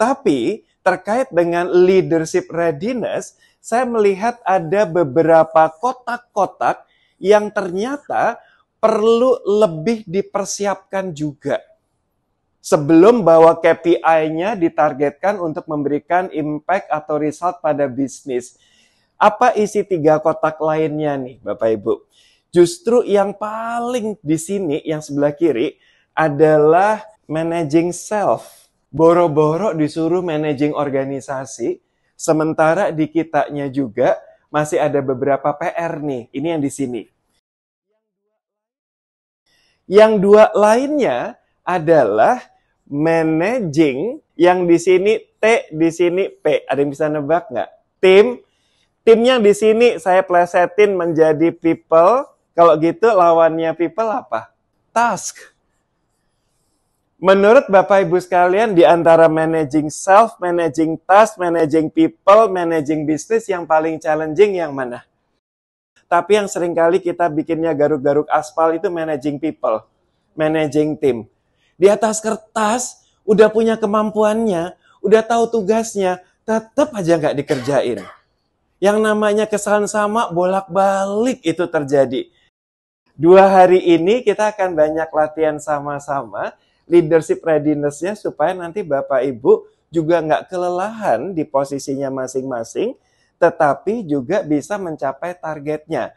Tapi terkait dengan leadership readiness, saya melihat ada beberapa kotak-kotak yang ternyata perlu lebih dipersiapkan juga. Sebelum bahwa KPI-nya ditargetkan untuk memberikan impact atau result pada bisnis. Apa isi tiga kotak lainnya nih Bapak Ibu? Justru yang paling di sini, yang sebelah kiri, adalah managing self boro-boro disuruh managing organisasi, sementara di kitanya juga masih ada beberapa PR nih. Ini yang di sini. Yang dua lainnya adalah managing yang di sini T, di sini P. Ada yang bisa nebak nggak? Tim. Timnya di sini saya plesetin menjadi people. Kalau gitu lawannya people apa? Task. Menurut Bapak Ibu sekalian, di antara managing self, managing task, managing people, managing bisnis, yang paling challenging yang mana? Tapi yang seringkali kita bikinnya garuk-garuk aspal itu managing people, managing team. Di atas kertas, udah punya kemampuannya, udah tahu tugasnya, tetap aja nggak dikerjain. Yang namanya kesalahan sama bolak-balik itu terjadi. Dua hari ini kita akan banyak latihan sama-sama leadership readiness-nya supaya nanti Bapak Ibu juga nggak kelelahan di posisinya masing-masing, tetapi juga bisa mencapai targetnya.